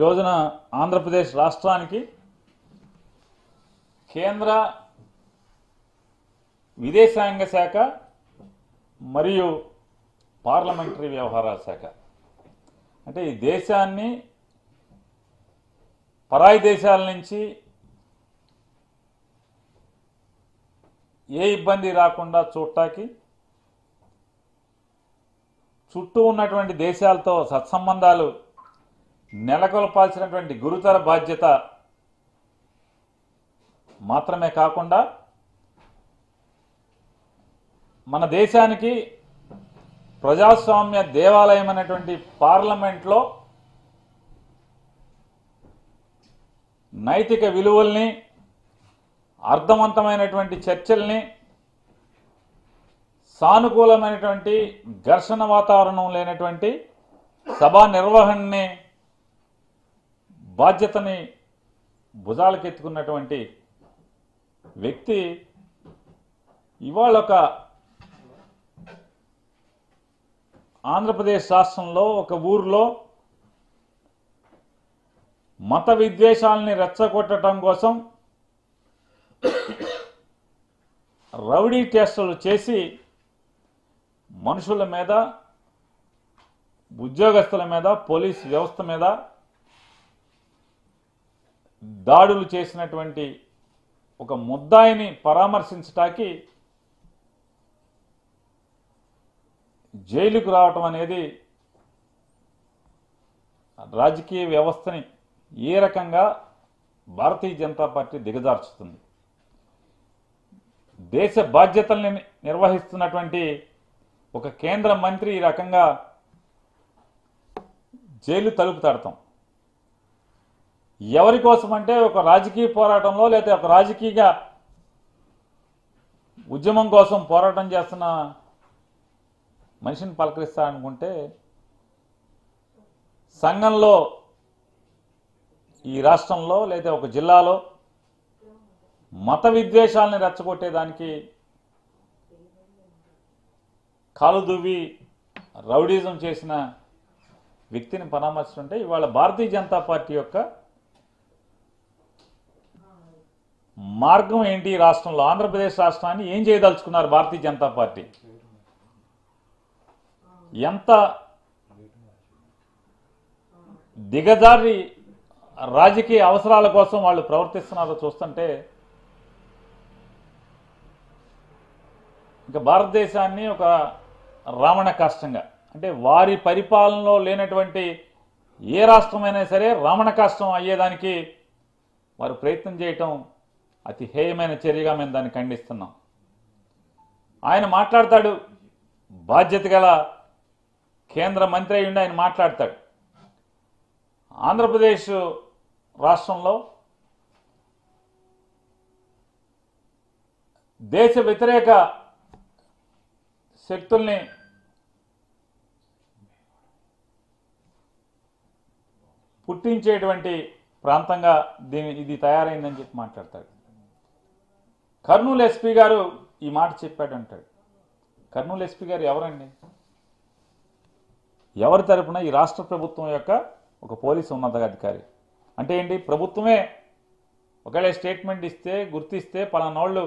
ఈరోజున ఆంధ్రప్రదేశ్ రాష్ట్రానికి కేంద్ర విదేశాంగ శాఖ మరియు పార్లమెంటరీ వ్యవహారాల శాఖ అంటే ఈ దేశాన్ని పరాయి దేశాల నుంచి ఏ ఇబ్బంది రాకుండా చూడటానికి చుట్టూ ఉన్నటువంటి దేశాలతో సత్సంబంధాలు నెలకొల్పాల్సినటువంటి గురుతర బాధ్యత మాత్రమే కాకుండా మన దేశానికి ప్రజాస్వామ్య దేవాలయం అనేటువంటి పార్లమెంట్లో నైతిక విలువల్ని అర్థవంతమైనటువంటి చర్చల్ని సానుకూలమైనటువంటి ఘర్షణ వాతావరణం లేనటువంటి సభా నిర్వహణని బాధ్యతని భుజాలకెత్తుకున్నటువంటి వ్యక్తి ఇవాళ ఒక ఆంధ్రప్రదేశ్ రాష్ట్రంలో ఒక ఊర్లో మత విద్వేషాలని రెచ్చగొట్టడం కోసం రౌడీ టెస్టులు చేసి మనుషుల మీద ఉద్యోగస్తుల మీద పోలీస్ వ్యవస్థ మీద దాడులు చేసినటువంటి ఒక ముద్దాయిని పరామర్శించటానికి జైలుకు రావటం అనేది రాజకీయ వ్యవస్థని ఏ రకంగా భారతీయ జనతా పార్టీ దిగజార్చుతుంది దేశ బాధ్యతల్ని నిర్వహిస్తున్నటువంటి ఒక కేంద్ర మంత్రి ఈ రకంగా జైలు తలుపు తడతాం ఎవరి కోసం అంటే ఒక రాజకీయ పోరాటంలో లేదా ఒక రాజకీయ ఉద్యమం కోసం పోరాటం చేస్తున్న మనిషిని పలకరిస్తా అనుకుంటే సంఘంలో ఈ రాష్ట్రంలో లేదా ఒక జిల్లాలో మత విద్వేషాలని రెచ్చగొట్టేదానికి కాలు దువ్వి రౌడీజం చేసిన వ్యక్తిని పరామర్శిస్తుంటే ఇవాళ భారతీయ జనతా పార్టీ యొక్క మార్గం ఏంటి రాష్ట్రంలో ఆంధ్రప్రదేశ్ రాష్ట్రాన్ని ఏం చేయదలుచుకున్నారు భారతీయ జనతా పార్టీ ఎంత దిగజారి రాజకీయ అవసరాల కోసం వాళ్ళు ప్రవర్తిస్తున్నారో చూస్తుంటే ఇంకా భారతదేశాన్ని ఒక రావణ కాష్టంగా అంటే వారి పరిపాలనలో లేనటువంటి ఏ రాష్ట్రమైనా సరే రావణ కాష్టం అయ్యేదానికి వారు ప్రయత్నం చేయటం అతి హేయమైన చర్యగా మేము దాన్ని ఖండిస్తున్నాం ఆయన మాట్లాడతాడు బాధ్యత గల కేంద్ర మంత్రి అయ్యుండి ఆయన మాట్లాడతాడు ఆంధ్రప్రదేశ్ రాష్ట్రంలో దేశ వ్యతిరేక శక్తుల్ని పుట్టించేటువంటి ప్రాంతంగా దీని ఇది తయారైందని చెప్పి మాట్లాడతాడు కర్నూలు ఎస్పీ గారు ఈ మాట చెప్పాడంటాడు కర్నూలు ఎస్పీ గారు ఎవరండి ఎవరి తరపున ఈ రాష్ట్ర ప్రభుత్వం యొక్క ఒక పోలీసు ఉన్నతాధికారి అంటే ఏంటి ప్రభుత్వమే ఒకవేళ స్టేట్మెంట్ ఇస్తే గుర్తిస్తే పలానాళ్ళు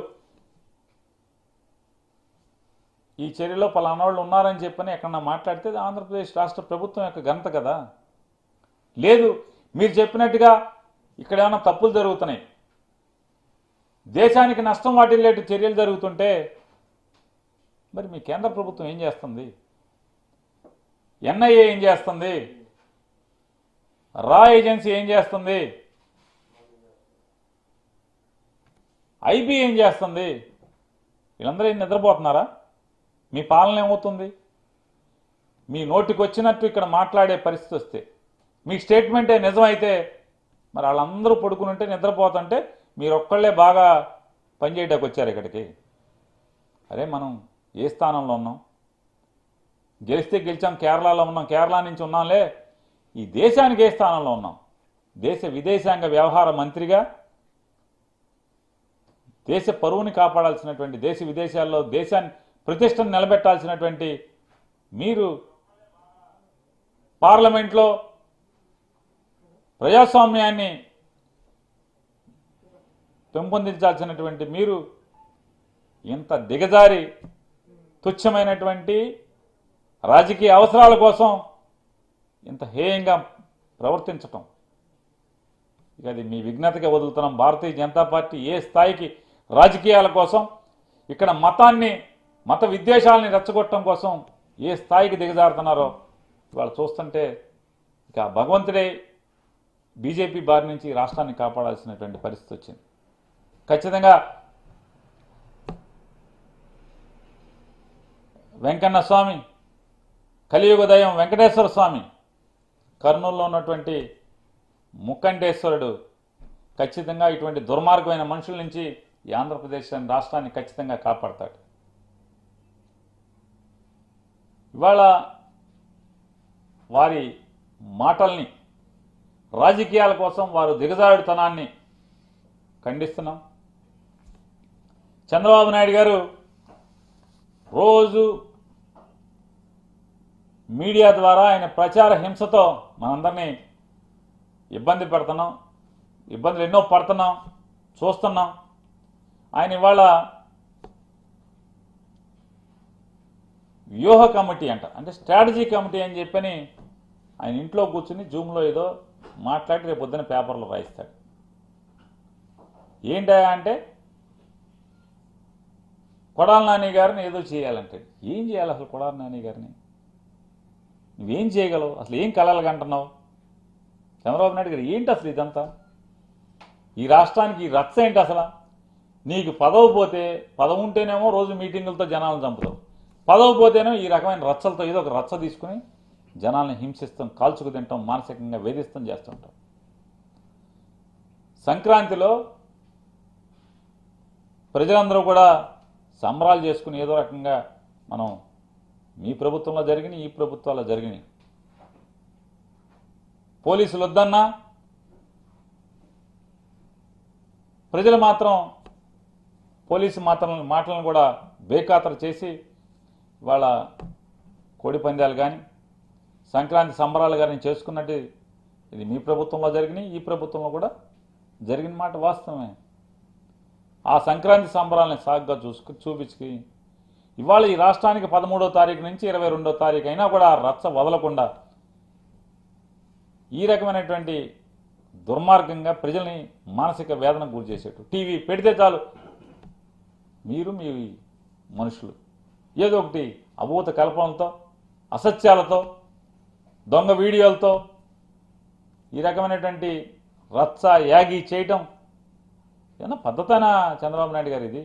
ఈ చర్యలో పలానాళ్ళు ఉన్నారని చెప్పని ఎక్కడన్నా మాట్లాడితే ఆంధ్రప్రదేశ్ రాష్ట్ర ప్రభుత్వం యొక్క ఘనత కదా లేదు మీరు చెప్పినట్టుగా ఇక్కడ ఏమైనా తప్పులు జరుగుతున్నాయి దేశానికి నష్టం వాటిల్లేటి చర్యలు జరుగుతుంటే మరి మీ కేంద్ర ప్రభుత్వం ఏం చేస్తుంది ఎన్ఐఏ ఏం చేస్తుంది రా ఏజెన్సీ ఏం చేస్తుంది ఐబీ ఏం చేస్తుంది వీళ్ళందరూ ఏం నిద్రపోతున్నారా మీ పాలన ఏమవుతుంది మీ నోటికి వచ్చినట్టు ఇక్కడ మాట్లాడే పరిస్థితి వస్తే మీ స్టేట్మెంటే నిజమైతే మరి వాళ్ళందరూ పడుకుని ఉంటే నిద్రపోతుంటే మీరు ఒక్కళ్ళే బాగా పనిచేయడానికి వచ్చారు ఇక్కడికి అరే మనం ఏ స్థానంలో ఉన్నాం గెలిస్తే గెలిచాం కేరళలో ఉన్నాం కేరళ నుంచి ఉన్నాంలే ఈ దేశానికి ఏ స్థానంలో ఉన్నాం దేశ విదేశాంగ వ్యవహార మంత్రిగా దేశ పరువుని కాపాడాల్సినటువంటి దేశ విదేశాల్లో దేశాన్ని ప్రతిష్టను నిలబెట్టాల్సినటువంటి మీరు పార్లమెంట్లో ప్రజాస్వామ్యాన్ని పెంపొందించాల్సినటువంటి మీరు ఇంత దిగజారి తుచ్చమైనటువంటి రాజకీయ అవసరాల కోసం ఇంత హేయంగా ప్రవర్తించటం ఇక అది మీ విజ్ఞతగా వదులుతున్నాం భారతీయ జనతా పార్టీ ఏ స్థాయికి రాజకీయాల కోసం ఇక్కడ మతాన్ని మత విద్వేషాలని రెచ్చగొట్టడం కోసం ఏ స్థాయికి దిగజారుతున్నారో ఇవాళ చూస్తుంటే ఇక భగవంతుడే బీజేపీ బారి నుంచి రాష్ట్రాన్ని కాపాడాల్సినటువంటి పరిస్థితి వచ్చింది ఖచ్చితంగా వెంకన్న స్వామి కలియుగదయం వెంకటేశ్వర స్వామి కర్నూలులో ఉన్నటువంటి ముక్కంటేశ్వరుడు ఖచ్చితంగా ఇటువంటి దుర్మార్గమైన మనుషుల నుంచి ఈ ఆంధ్రప్రదేశ్ రాష్ట్రాన్ని ఖచ్చితంగా కాపాడతాడు ఇవాళ వారి మాటల్ని రాజకీయాల కోసం వారు దిగజారుడుతనాన్ని ఖండిస్తున్నాం చంద్రబాబు నాయుడు గారు రోజు మీడియా ద్వారా ఆయన ప్రచార హింసతో మనందరినీ ఇబ్బంది పెడుతున్నాం ఇబ్బందులు ఎన్నో పడుతున్నాం చూస్తున్నాం ఆయన ఇవాళ వ్యూహ కమిటీ అంట అంటే స్ట్రాటజీ కమిటీ అని చెప్పని ఆయన ఇంట్లో కూర్చుని జూమ్లో ఏదో మాట్లాడి రేపు పొద్దున్న పేపర్లు రాయిస్తాడు ఏంటంటే అంటే కొడాల నాని గారిని ఏదో చేయాలంటే ఏం చేయాలి అసలు కొడాల నాని గారిని నువ్వేం చేయగలవు అసలు ఏం కలలు అంటున్నావు చంద్రబాబు నాయుడు గారు ఏంటి అసలు ఇదంతా ఈ రాష్ట్రానికి రచ్చ ఏంటి అసలు నీకు పదవు పోతే పదవి ఉంటేనేమో రోజు మీటింగులతో జనాలను చంపుతావు పదవి పోతేనో ఈ రకమైన రచ్చలతో ఏదో ఒక రచ్చ తీసుకుని జనాలను హింసిస్తాం కాల్చుకు తింటాం మానసికంగా వేధిస్తాం చేస్తుంటాం సంక్రాంతిలో ప్రజలందరూ కూడా సంబరాలు చేసుకుని ఏదో రకంగా మనం మీ ప్రభుత్వంలో జరిగిన ఈ ప్రభుత్వాల్లో జరిగినాయి పోలీసులు వద్దన్నా ప్రజలు మాత్రం పోలీసు మాత్రం మాటలను కూడా బేఖాతరు చేసి వాళ్ళ కోడి పందాలు కానీ సంక్రాంతి సంబరాలు కానీ చేసుకున్నట్టు ఇది మీ ప్రభుత్వంలో జరిగినాయి ఈ ప్రభుత్వంలో కూడా జరిగిన మాట వాస్తవమే ఆ సంక్రాంతి సంబరాలను సాగ్గా చూసుకు చూపించి ఇవాళ ఈ రాష్ట్రానికి పదమూడో తారీఖు నుంచి ఇరవై రెండో తారీఖు అయినా కూడా ఆ రచ్చ వదలకుండా ఈ రకమైనటువంటి దుర్మార్గంగా ప్రజల్ని మానసిక వేదన గురి చేసేట్టు టీవీ పెడితే చాలు మీరు మీ మనుషులు ఏదో ఒకటి అభూత కల్పనలతో అసత్యాలతో దొంగ వీడియోలతో ఈ రకమైనటువంటి రచ్చ యాగి చేయటం ఏమన్నా పద్ధతేనా చంద్రబాబు నాయుడు గారు ఇది